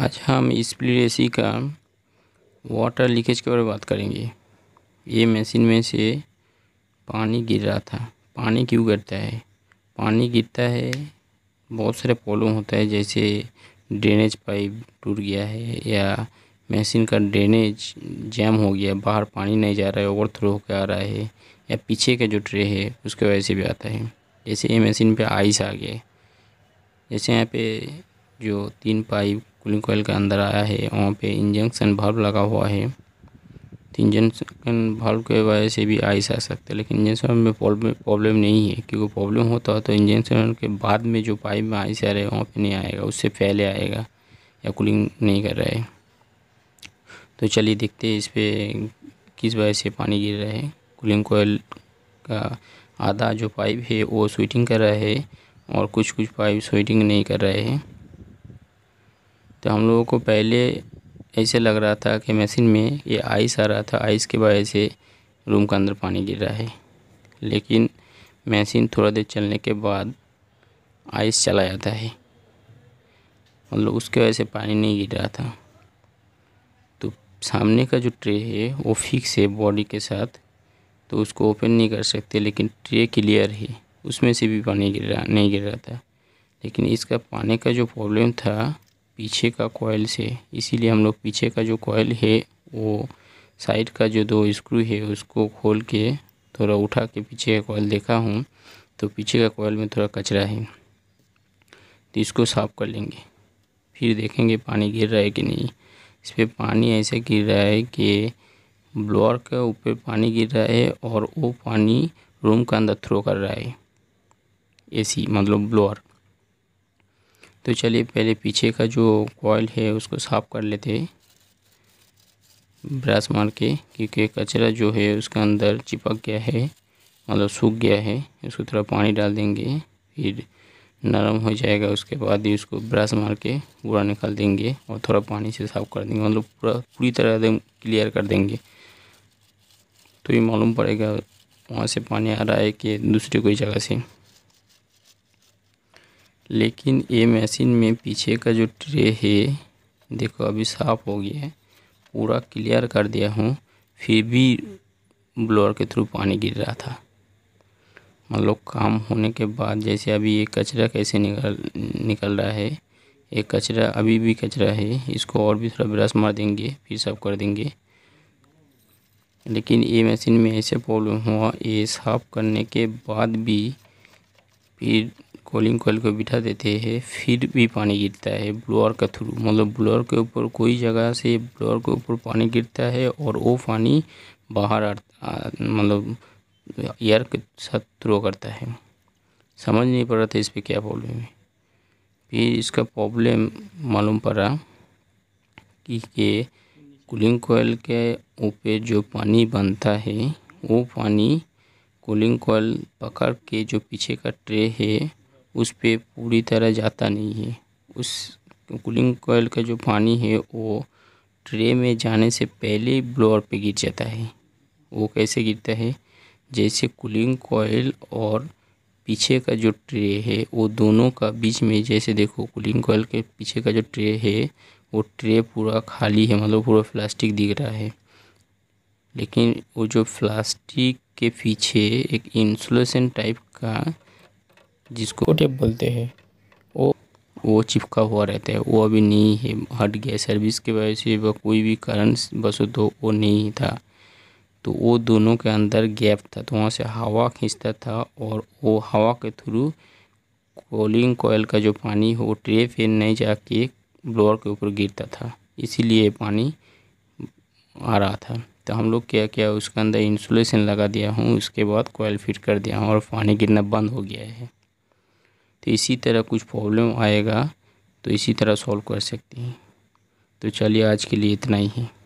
आज हम split A का वाटर लीकेज के बारे में बात करेंगे ये मशीन में से पानी गिर रहा था पानी क्यों गिरता है पानी गिरता है बहुत सारे प्रॉब्लम होता है जैसे ड्रेनेज पाइप टूट गया है या मशीन का ड्रेनेज जैम हो गया बाहर पानी नहीं जा रहा है ओवर थ्रो होकर आ रहा है या पीछे का जो ट्रे है उसके वजह से भी आता है जैसे ये मशीन पे आइस आ गया जैसे यहाँ पे जो तीन पाइप कूलिंग कोयल के अंदर आया है वहाँ पे इंजेक्शन बल्ब लगा हुआ है तो इंजेक्शन बल्ब के वजह से भी आइस आ सकता है लेकिन इंजेक्शन में प्रॉब्लम नहीं है क्योंकि प्रॉब्लम होता है तो इंजेक्शन के बाद में जो पाइप में आइस आ रहा है वहाँ पर नहीं आएगा उससे पहले आएगा या कूलिंग नहीं कर रहा है तो चलिए देखते हैं इस पर किस वजह से पानी गिर रहा है कूलिंग कोयल का आधा जो पाइप है वो स्वीटिंग कर रहा है और कुछ कुछ पाइप स्वीटिंग नहीं कर रहे हैं तो हम लोगों को पहले ऐसे लग रहा था कि मशीन में ये आइस आ रहा था आइस की वजह से रूम का अंदर पानी गिर रहा है लेकिन मशीन थोड़ा देर चलने के बाद आइस चला जाता है मतलब उसके वजह से पानी नहीं गिर रहा था तो सामने का जो ट्रे है वो फिक्स है बॉडी के साथ तो उसको ओपन नहीं कर सकते लेकिन ट्रे क्लियर है उसमें से भी पानी गिर रहा नहीं गिर रहा था लेकिन इसका पानी का जो प्रॉब्लम था पीछे का कोयल से इसीलिए हम लोग पीछे का जो कोयल है वो साइड का जो दो स्क्रू है उसको खोल के थोड़ा उठा के पीछे का कोयल देखा हूँ तो पीछे का कोयल में थोड़ा कचरा है तो इसको साफ़ कर लेंगे फिर देखेंगे पानी गिर रहा है कि नहीं इस पर पानी ऐसे गिर रहा है कि ब्लोअर के ऊपर पानी गिर रहा है और वो पानी रूम का अंदर थ्रो कर रहा है एसी मतलब ब्लोअर तो चलिए पहले पीछे का जो कॉयल है उसको साफ़ कर लेते हैं ब्रश मार के क्योंकि कचरा जो है उसका अंदर चिपक गया है मतलब सूख गया है उसको थोड़ा पानी डाल देंगे फिर नरम हो जाएगा उसके बाद ही उसको ब्रश मार के पूरा निकाल देंगे और थोड़ा पानी से साफ़ कर देंगे मतलब पूरा पूरी तरह एकदम क्लियर कर देंगे तो ये मालूम पड़ेगा वहाँ से पानी आ रहा है कि दूसरी कोई जगह से लेकिन ये मशीन में पीछे का जो ट्रे है देखो अभी साफ हो गया है पूरा क्लियर कर दिया हूँ फिर भी ब्लोअर के थ्रू पानी गिर रहा था मान लो काम होने के बाद जैसे अभी ये कचरा कैसे निकल निकल रहा है ये कचरा अभी भी कचरा है इसको और भी थोड़ा ब्रश मार देंगे फिर साफ कर देंगे लेकिन ये मशीन में ऐसे प्रॉब्लम हुआ ये साफ़ करने के बाद भी फिर कॉलिंग कॉल को बिठा देते हैं फिर भी पानी गिरता है ब्लोअर के थ्रू मतलब ब्लोअर के ऊपर कोई जगह से ब्लोअर के ऊपर पानी गिरता है और वो पानी बाहर मतलब एयर के साथ थ्रो करता है समझ नहीं पड़ रहा था इस पर क्या प्रॉब्लम है फिर इसका प्रॉब्लम मालूम पड़ा कि के कूलिंग कोयल के ऊपर जो पानी बनता है वो पानी कूलिंग कोयल पकड़ के जो पीछे का ट्रे है उस पर पूरी तरह जाता नहीं है उस कूलिंग कोयल का जो पानी है वो ट्रे में जाने से पहले ब्लोअर पे गिर जाता है वो कैसे गिरता है जैसे कूलिंग कोयल और पीछे का जो ट्रे है वो दोनों का बीच में जैसे देखो कूलिंग कोयल के पीछे का जो ट्रे है वो ट्रे पूरा खाली है मतलब पूरा प्लास्टिक दिख रहा है लेकिन वो जो प्लास्टिक के पीछे एक इंसुलेशन टाइप का जिसको टेप बोलते हैं वो वो चिपका हुआ रहता है वो अभी नहीं है हट गया सर्विस की वजह से वह कोई भी कारण बस तो वो नहीं था तो वो दोनों के अंदर गैप था तो वहाँ से हवा खींचता था और वो हवा के थ्रू कोलिंग कोयल का जो पानी हो वो ट्रे फिर नहीं जाके ब्लोअर के ऊपर गिरता था इसीलिए पानी आ रहा था तो हम लोग क्या किया उसके अंदर इंसुलेशन लगा दिया हूँ उसके बाद कोयल फिट कर दिया हूँ और पानी गिरना बंद हो गया है तो इसी तरह कुछ प्रॉब्लम आएगा तो इसी तरह सॉल्व कर सकते हैं तो चलिए आज के लिए इतना ही है